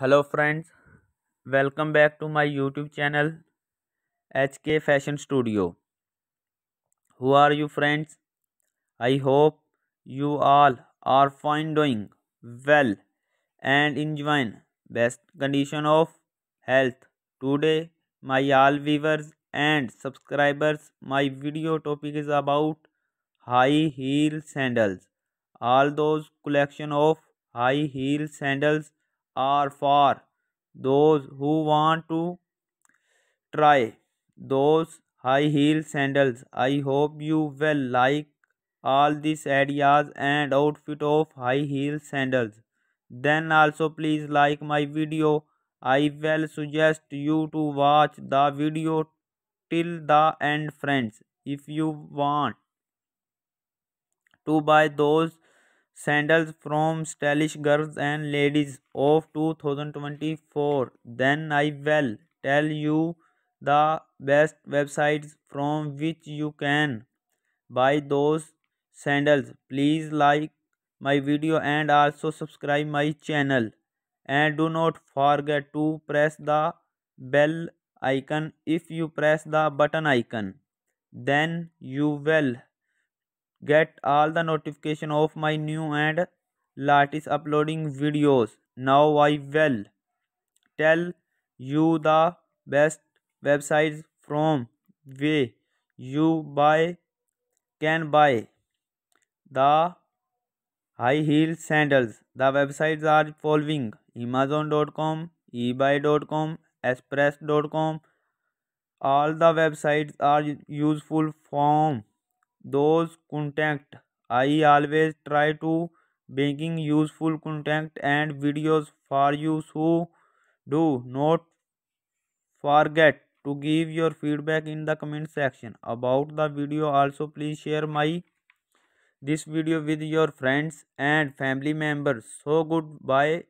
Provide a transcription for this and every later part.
hello friends welcome back to my youtube channel hk fashion studio who are you friends i hope you all are fine doing well and enjoying best condition of health today my all viewers and subscribers my video topic is about high heel sandals all those collection of high heel sandals are for those who want to try those high heel sandals. I hope you will like all these ideas and outfit of high heel sandals. Then also please like my video. I will suggest you to watch the video till the end friends. If you want to buy those sandals from stylish girls and ladies of 2024 then i will tell you the best websites from which you can buy those sandals please like my video and also subscribe my channel and do not forget to press the bell icon if you press the button icon then you will get all the notification of my new and latest uploading videos now i will tell you the best websites from where you buy can buy the high heel sandals the websites are following amazon.com ebuy.com express.com all the websites are useful from those contact i always try to making useful content and videos for you so do not forget to give your feedback in the comment section about the video also please share my this video with your friends and family members so goodbye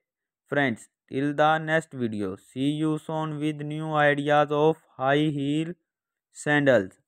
friends till the next video see you soon with new ideas of high heel sandals